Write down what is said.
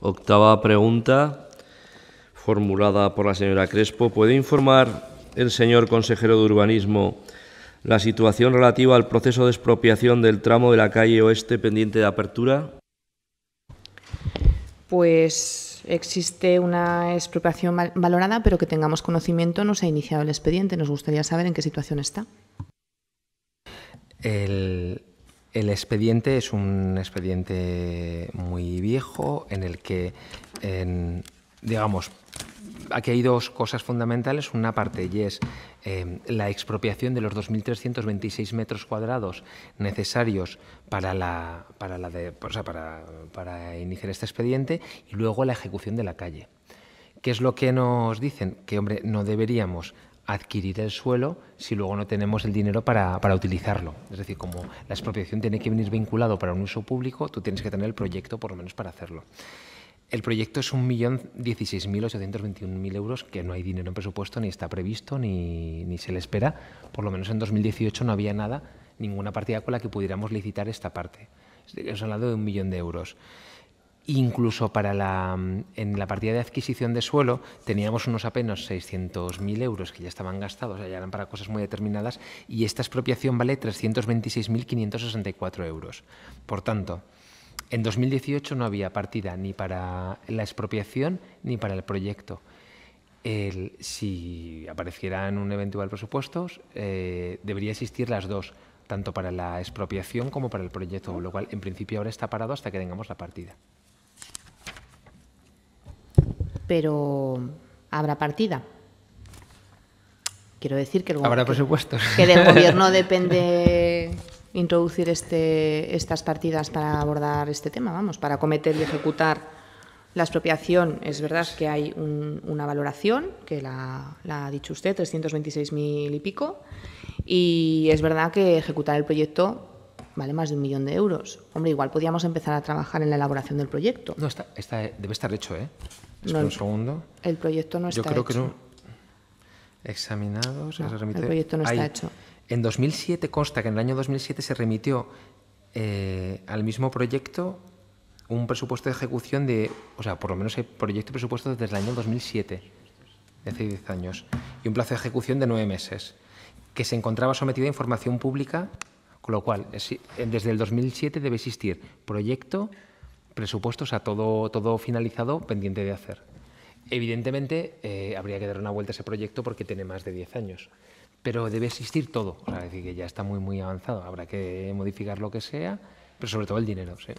Octava pregunta, formulada por la señora Crespo. ¿Puede informar el señor consejero de Urbanismo la situación relativa al proceso de expropiación del tramo de la calle Oeste pendiente de apertura? Pues existe una expropiación valorada, pero que tengamos conocimiento no se ha iniciado el expediente. Nos gustaría saber en qué situación está. El, el expediente es un expediente muy viejo en el que, digamos, aquí hay dos cosas fundamentales. Una parte y es em, la expropiación de los 2.326 metros cuadrados necesarios para, la, para, la para, para iniciar este expediente y luego la ejecución de la calle. ¿Qué es lo que nos dicen? Que, hombre, no deberíamos adquirir el suelo si luego no tenemos el dinero para, utilizarlo. Es decir, como la expropiación tiene que venir vinculado para un uso público, tú tienes que tener el proyecto por lo menos para hacerlo. El proyecto es 1.016.821.000 euros, que no hay dinero en presupuesto, ni está previsto, ni, ni se le espera. Por lo menos en 2018 no había nada, ninguna partida con la que pudiéramos licitar esta parte. Estamos hablando de un millón de euros. Incluso para la, en la partida de adquisición de suelo teníamos unos apenas 600.000 euros que ya estaban gastados, ya eran para cosas muy determinadas, y esta expropiación vale 326.564 euros. Por tanto, en 2018 no había partida ni para la expropiación ni para el proyecto. si apareciera en un eventual presupuesto, eh, debería existir las dos, tanto para la expropiación como para el proyecto, lo cual en principio ahora está parado hasta que tengamos la partida pero habrá partida. Quiero decir que, el, Habrá presupuestos. que del gobierno depende introducir este, estas partidas para abordar este tema, vamos, para cometer y ejecutar la expropiación. Es verdad que hay una valoración, que la, ha dicho usted, 326.000 y pico, y es verdad que ejecutar el proyecto vale más de un millón de euros. Hombre, igual podríamos empezar a trabajar en la elaboración del proyecto. No, está debe estar hecho, ¿eh? un segundo. El proyecto no está hecho. Yo creo que no. Examinados, El proyecto no está hecho. En 2007 consta que en el año 2007 se remitió eh, al mismo proyecto un presupuesto de ejecución de, o sea, por lo menos el proyecto y presupuesto desde el año 2007, hace 10 años, y un plazo de ejecución de 9 meses, que se encontraba sometido a información pública, con lo cual, eh, eh, desde el 2007 debe existir proyecto, presupuestos, o sea, todo, todo finalizado, pendiente de hacer. Evidentemente, eh, habría que dar una vuelta a ese proyecto porque tiene más de 10 años. Pero debe existir todo, o sea, decir, que ya está muy, muy avanzado. Habrá que modificar lo que sea, pero sobre todo el dinero. ¿sí?